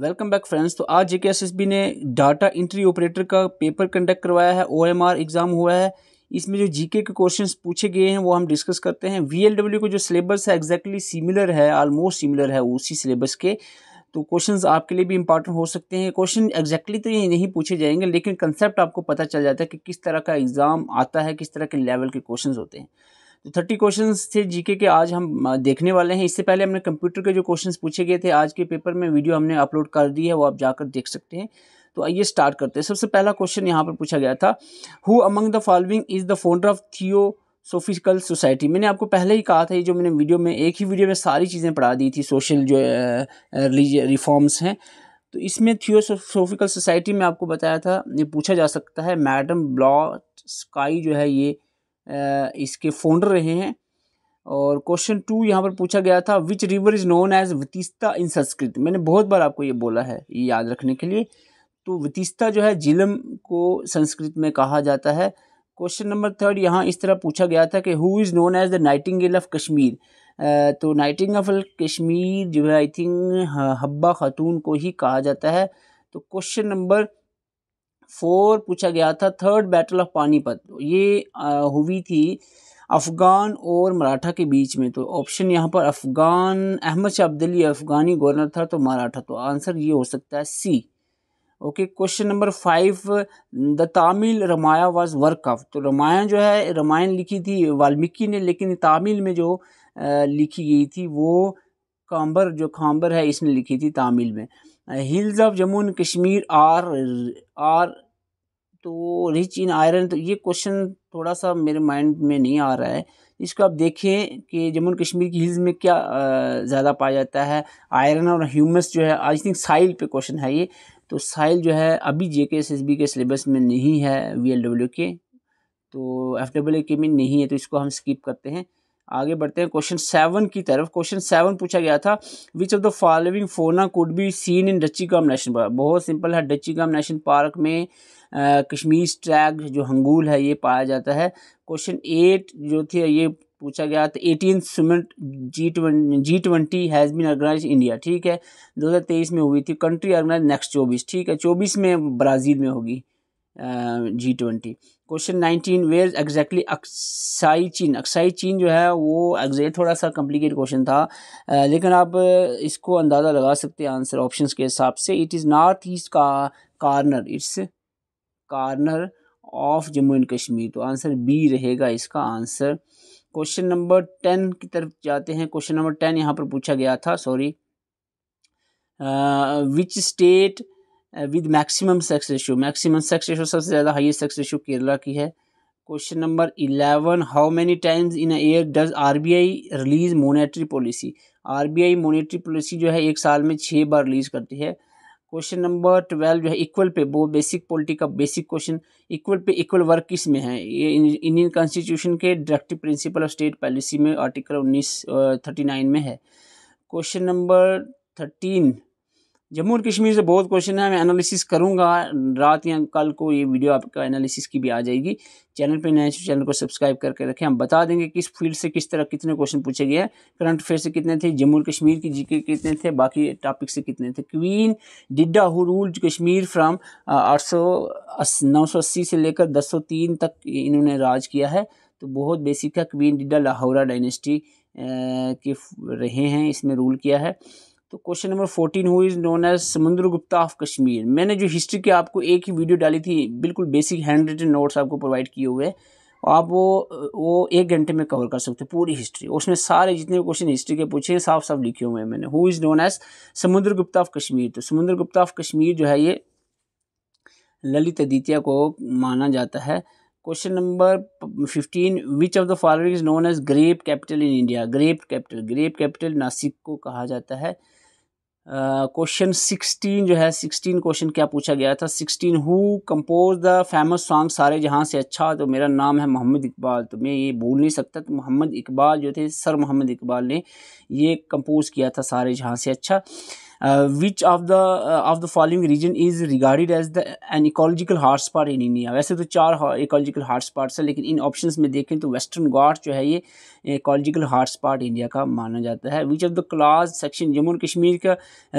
Welcome back friends तो आज JK SSB ने डाटा इंट्री ऑपरेटर का पेपर कंडक्ट करवाया है ओएमआर एग्ज़ाम हुआ है इसमें जो जीके के क्वेश्चंस पूछे गए हैं वो हम डिस्कस करते हैं वीएलडब्ल्यू का जो सिलेबस है एग्जैक्टली सिमिलर है ऑलमोस्ट सिमिलर है उसी सिलेबस के तो क्वेश्चंस आपके लिए भी इंपॉर्टेंट हो सकते हैं क्वेश्चन एग्जैक्टली तो ये नहीं पूछे जाएंगे लेकिन कंसेप्ट आपको पता चल जाता है कि किस तरह का एग्ज़ाम आता है किस तरह के लेवल के क्वेश्चन होते हैं तो थर्टी क्वेश्चन थे जीके के आज हम देखने वाले हैं इससे पहले हमने कंप्यूटर के जो क्वेश्चन पूछे गए थे आज के पेपर में वीडियो हमने अपलोड कर दी है वो आप जाकर देख सकते हैं तो आइए स्टार्ट करते हैं सबसे पहला क्वेश्चन यहाँ पर पूछा गया था who among the following is the founder of theosophical society मैंने आपको पहले ही कहा था ये जो मैंने वीडियो में एक ही वीडियो में सारी चीज़ें पढ़ा दी थी सोशल जो रिलीज रिफॉर्म्स हैं तो इसमें थियोसोफिकल सोसाइटी में आपको बताया था ये पूछा जा सकता है मैडम ब्लॉ स्काई जो है ये इसके फोनर रहे हैं और क्वेश्चन टू यहाँ पर पूछा गया था which river is known as Vitasta in Sanskrit मैंने बहुत बार आपको ये बोला है ये याद रखने के लिए तो वतीस्ता जो है जिलम को संस्कृत में कहा जाता है क्वेश्चन नंबर थर्ड यहाँ इस तरह पूछा गया था कि who is known as the nightingale of Kashmir तो नाइटिंग ऑफ कश्मीर जो है आई थिंक हब्बा खातून को ही कहा जाता है तो क्वेश्चन नंबर फोर पूछा गया था थर्ड बैटल ऑफ पानीपत ये हुई थी अफ़गान और मराठा के बीच में तो ऑप्शन यहाँ पर अफ़गान अहमद शाह अब्दली अफ़गानी गवर्नर था तो मराठा तो आंसर ये हो सकता है C okay question number five the Tamil Ramayana was work of तो रामायण जो है रामायण लिखी थी वाल्मीकि ने लेकिन तामिल में जो लिखी गई थी वो काम्बर जो खाम्बर है इसने लिखी थी तामिल में hills of Jammu and Kashmir are are तो रिच इन आयरन तो ये क्वेश्चन थोड़ा सा मेरे माइंड में नहीं आ रहा है इसको आप देखें कि जम्मू कश्मीर की हिल्स में क्या ज़्यादा पाया जाता है आयरन और ह्यूमस जो है आई थिंक साइल पे क्वेश्चन है ये तो साइल जो है अभी J K S S B के सिलेबस में नहीं है वी एल डब्ल्यू के तो एफ डब्ल्यू के में नहीं है तो इसको हम स्किप करते हैं आगे बढ़ते हैं क्वेश्चन सेवन की तरफ क्वेश्चन सेवन पूछा गया था which of the following fauna could be seen in Dachigam national park बहुत सिंपल है डची गाम नेशनल पार्क में कश्मीर ट्रैक जो हंगूल है ये पाया जाता है क्वेश्चन एट जो थी ये पूछा गया था eighteen summit G twenty G twenty has been organise India ठीक है दो हज़ार तेईस में हुई थी कंट्री ऑर्गेनाइज नेक्स्ट चौबीस ठीक है चौबीस में ब्राज़ील में होगी G twenty question nineteen where exactly Aksai Chin Aksai Chin जो है वो एग्जैक्ट थोड़ा सा कॉम्प्लिकेट क्वेश्चन था आ, लेकिन आप इसको अंदाज़ा लगा सकते हैं आंसर ऑप्शन के हिसाब से इट इज़ नॉर्थ ईस्ट का corner it's corner of Jammu and Kashmir तो आंसर बी रहेगा इसका आंसर क्वेश्चन नंबर टेन की तरफ जाते हैं क्वेश्चन नंबर टेन यहाँ पर पूछा गया था sorry which state with maximum sex ratio maximum sex ratio सबसे ज़्यादा हाईएस्ट सेक्स रेशियो केरला की है question number eleven how many times in year does I release monetary policy I monetary policy जो है एक साल में छः बार रिलीज करती है क्वेश्चन नंबर ट्वेल्व जो है इक्वल पे वो बेसिक पॉलिटी का basic question equal pay equal work किस में है ये इंडियन कॉन्स्टिट्यूशन के directive principle of state policy में आर्टिकल उन्नीस थर्टी uh, नाइन में है क्वेश्चन नंबर थर्टीन जम्मू और कश्मीर से बहुत क्वेश्चन है मैं एनालिसिस करूँगा रात या कल को ये वीडियो आपका एनालिसिस की भी आ जाएगी चैनल पे नए चैनल तो को सब्सक्राइब करके रखें हम बता देंगे किस फील्ड से किस तरह कितने क्वेश्चन पूछे गए हैं करंट अफेयर से कितने थे जम्मू और कश्मीर की जीके कितने थे बाकी टॉपिक से कितने थे queen Didda who ruled Kashmir from आठ सौ नौ सौ अस्सी से लेकर दस सौ तीन तक इन्होंने राज किया है तो बहुत बेसिक है क्वीन डिड्डा लाहौरा डाइनेस्टी के रहे हैं इसमें रूल किया है तो question number fourteen who is known as Samudra Gupta of Kashmir मैंने जो हिस्ट्री की आपको एक ही वीडियो डाली थी बिल्कुल बेसिक हैंड रिटन नोट्स आपको प्रोवाइड किए हुए आप वो वो एक घंटे में कवर कर सकते हो पूरी हिस्ट्री उसमें सारे जितने भी क्वेश्चन हिस्ट्री के पूछे हैं साफ साफ लिखे हुए हैं मैंने who is known as Samudra Gupta of Kashmir तो समुद्र गुप्ता ऑफ कश्मीर जो है ये ललित आदित्य को माना जाता है question number fifteen which of the following is known as grape capital in India grape capital grape capital Nashik को कहा जाता है क्वेश्चन सिक्सटीन जो है सिक्सटीन क्वेश्चन क्या पूछा गया था sixteen who compose the famous song सारे जहाँ से अच्छा तो मेरा नाम है मोहम्मद इकबाल तो मैं ये भूल नहीं सकता तो मोहम्मद इकबाल जो थे सर मोहम्मद इकबाल ने ये कंपोज किया था सारे जहाँ से अच्छा Uh, which of the uh, of the following region is regarded as the an ecological hotspot in India? वैसे तो चार ecological hotspots हैं लेकिन इन options में देखें तो वेस्टर्न Ghats जो है ये इकोलॉजिकल हॉटस्पॉट इंडिया का माना जाता है which of the clause section Jammu and Kashmir का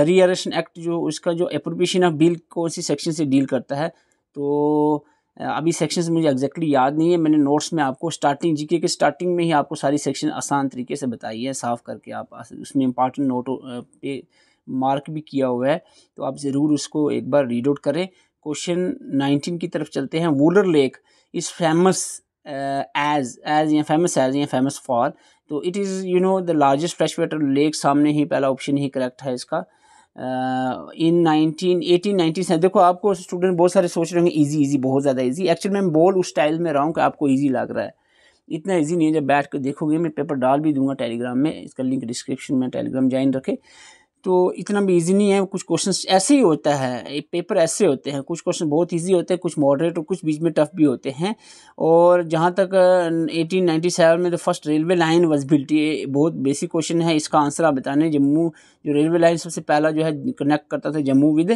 रीअरेशन एक्ट जो उसका जो अप्रोप्रिएशन ऑफ बिल कौन सी सेक्शन से डील करता है तो uh, अभी सेक्शंस मुझे एग्जैक्टली exactly याद नहीं है मैंने नोट्स में आपको स्टार्टिंग जीके के स्टार्टिंग में ही आपको सारी सेक्शन आसान तरीके से बताई है साफ़ करके आप उसमें इंपॉर्टेंट नोट uh, पे मार्क भी किया हुआ है तो आप ज़रूर उसको एक बार रीड आउट करें क्वेश्चन नाइनटीन की तरफ चलते हैं Wular lake is famous as as या फेमस एज या फेमस फॉर तो it is you know the largest fresh water lake सामने ही पहला ऑप्शन ही करेक्ट है इसका इन नाइनटीन एटीन नाइनटी से देखो आपको स्टूडेंट बहुत सारे सोच रहे होंगे इजी इजी बहुत ज़्यादा इजी एक्चुअली मैं बोल उस स्टाइल में रहा हूँ कि आपको इजी लग रहा है इतना इजी नहीं है जब बैठ कर देखोगे मैं पेपर डाल भी दूंगा टेलीग्राम में इसका लिंक डिस्क्रिप्शन में टेलीग्राम ज्वाइन रखे तो इतना भी ईजी नहीं है कुछ क्वेश्चन ऐसे ही होता है पेपर ऐसे होते हैं कुछ क्वेश्चन बहुत ईजी होते हैं कुछ मॉडरेट और कुछ बीच में टफ भी होते हैं और जहाँ तक 1897 में तो first railway line was built बहुत बेसिक क्वेश्चन है इसका आंसर आप बताने जम्मू जो रेलवे लाइन सबसे पहला जो है कनेक्ट करता था जम्मू विद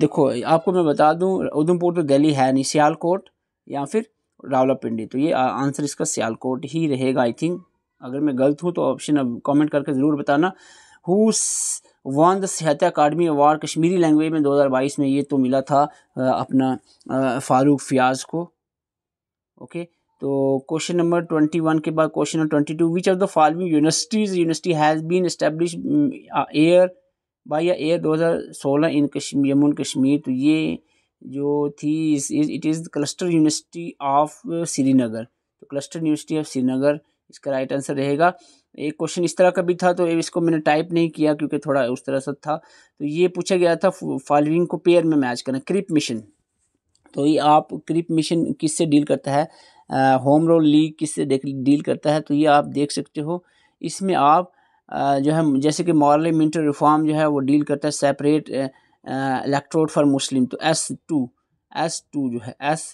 देखो आपको मैं बता दूँ उधमपुर तो दिल्ली है नहीं सियालकोट या फिर रावलापिंडी तो ये आंसर इसका सियालकोट ही रहेगा आई थिंक अगर मैं गलत हूँ तो ऑप्शन अब कमेंट करके ज़रूर बताना who won the Sahitya Akademi award Kashmiri language में 2022 में ये तो मिला था अपना फारूक फियाज को ओके तो क्वेश्चन नंबर ट्वेंटी वन के बाद question number twenty two which of the following universities university has been establish year by year दो हज़ार सोलह इन कश्मीर जम्मू कश्मीर तो ये जो थी it is cluster university of Srinagar तो क्लस्टर यूनिवर्सिटी ऑफ श्रीनगर इसका राइट आंसर रहेगा एक क्वेश्चन इस तरह का भी था तो इसको मैंने टाइप नहीं किया क्योंकि थोड़ा उस तरह से था तो ये पूछा गया था फॉलोइंग को पेयर में मैच करना क्रिप मिशन तो ये आप क्रिप मिशन किससे डील करता है होम रोल लीग किससे डील करता है तो ये आप देख सकते हो इसमें आप आ, जो है जैसे कि मॉरल मिंटर रिफॉर्म जो है वो डील करता है सेपरेट इलेक्ट्रोड फॉर मुस्लिम तो एस टू एस टू जो है एस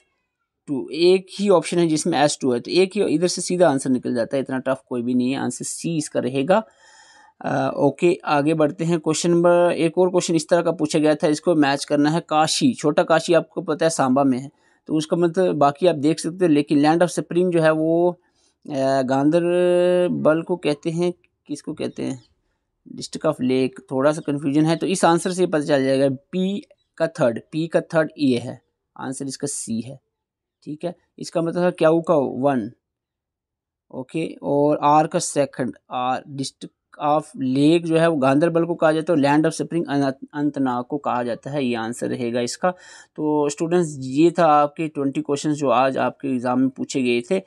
टू एक ही ऑप्शन है जिसमें एस टू है तो एक ही इधर से सीधा आंसर निकल जाता है इतना टफ कोई भी नहीं है आंसर सी इसका रहेगा ओके आगे बढ़ते हैं क्वेश्चन नंबर एक और क्वेश्चन इस तरह का पूछा गया था इसको मैच करना है काशी छोटा काशी आपको पता है सांबा में है तो उसका मतलब बाकी आप देख सकते हो लेकिन लैंड ऑफ सुप्रीम जो है वो गांधरबल को कहते हैं किसको कहते हैं डिस्ट्रिक्ट ऑफ लेक थोड़ा सा कन्फ्यूजन है तो इस आंसर से पता चल जाएगा पी का थर्ड पी का थर्ड ए है आंसर इसका सी है ठीक है इसका मतलब है क्या का वन ओके और आर का second R district of lake जो है वो गांधरबल को कहा जाता है लैंड ऑफ स्प्रिंग अंतनाग को कहा जाता है ये आंसर रहेगा इसका तो स्टूडेंट्स ये था आपके ट्वेंटी क्वेश्चन जो आज आपके एग्ज़ाम में पूछे गए थे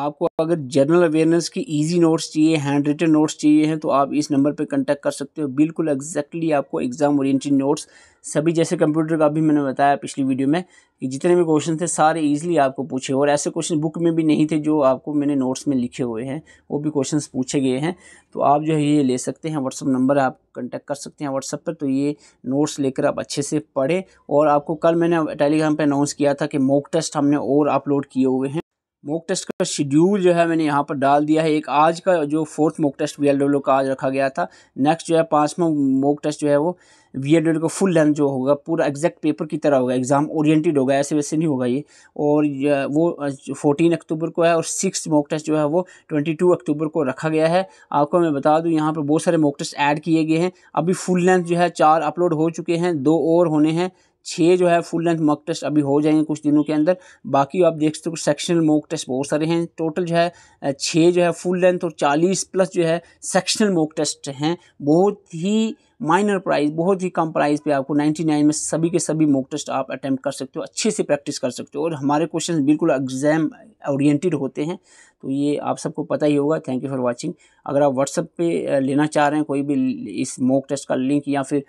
आपको अगर जनरल अवेयरनेस की इजी नोट्स चाहिए हैंड रिटन नोट्स चाहिए हैं तो आप इस नंबर पर कंटेक्ट कर सकते हो बिल्कुल एग्जैक्टली exactly आपको एग्ज़ाम ओरिएंटेड नोट्स सभी जैसे कंप्यूटर का भी मैंने बताया पिछली वीडियो में कि जितने भी क्वेश्चन थे सारे ईजिली आपको पूछे और ऐसे क्वेश्चन बुक में भी नहीं थे जो आपको मैंने नोट्स में लिखे हुए हैं वो भी क्वेश्चन पूछे गए हैं तो आप जो है ये ले सकते हैं व्हाट्सअप नंबर आप कंटेक्ट कर सकते हैं व्हाट्सअप पर तो ये नोट्स लेकर आप अच्छे से पढ़े और आपको कल मैंने टेलीग्राम पर अनाउंस किया था कि मॉक टेस्ट हमने और अपलोड किए हुए हैं मॉक टेस्ट का शेड्यूल जो है मैंने यहाँ पर डाल दिया है एक आज का जो फोर्थ मॉक टेस्ट वी का आज रखा गया था नेक्स्ट जो है पाँचवा मॉक टेस्ट जो है वो वी एल का फुल लेंथ जो होगा पूरा एग्जैक्ट पेपर की तरह होगा एग्ज़ाम ओरिएंटेड होगा ऐसे वैसे नहीं होगा ये और वो फोर्टीन अक्टूबर को है और सिक्स मॉक टेस्ट जो है वो ट्वेंटी टू अक्टूबर को रखा गया है आपको मैं बता दूँ यहाँ पर बहुत सारे मॉक टेस्ट ऐड किए गए हैं अभी फुल लेंथ जो है चार अपलोड हो चुके हैं दो और होने हैं छः जो है फुल लेंथ मॉक टेस्ट अभी हो जाएंगे कुछ दिनों के अंदर बाकी आप देख सकते हो सेक्शनल मॉक टेस्ट बहुत सारे हैं टोटल जो है छः जो है फुल लेंथ और चालीस प्लस जो है सेक्शनल मॉक टेस्ट हैं बहुत ही माइनर प्राइस बहुत ही कम प्राइस पे आपको 99 में सभी के सभी मॉक टेस्ट आप अटैम्प्ट कर सकते हो अच्छे से प्रैक्टिस कर सकते हो और हमारे क्वेश्चन बिल्कुल एग्जाम ओरिएंटेड होते हैं तो ये आप सबको पता ही होगा थैंक यू फॉर वाचिंग अगर आप व्हाट्सअप पे लेना चाह रहे हैं कोई भी इस मॉक टेस्ट का लिंक या फिर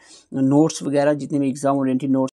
नोट्स वगैरह जितने भी एग्ज़ाम ओरिएटेड नोट्स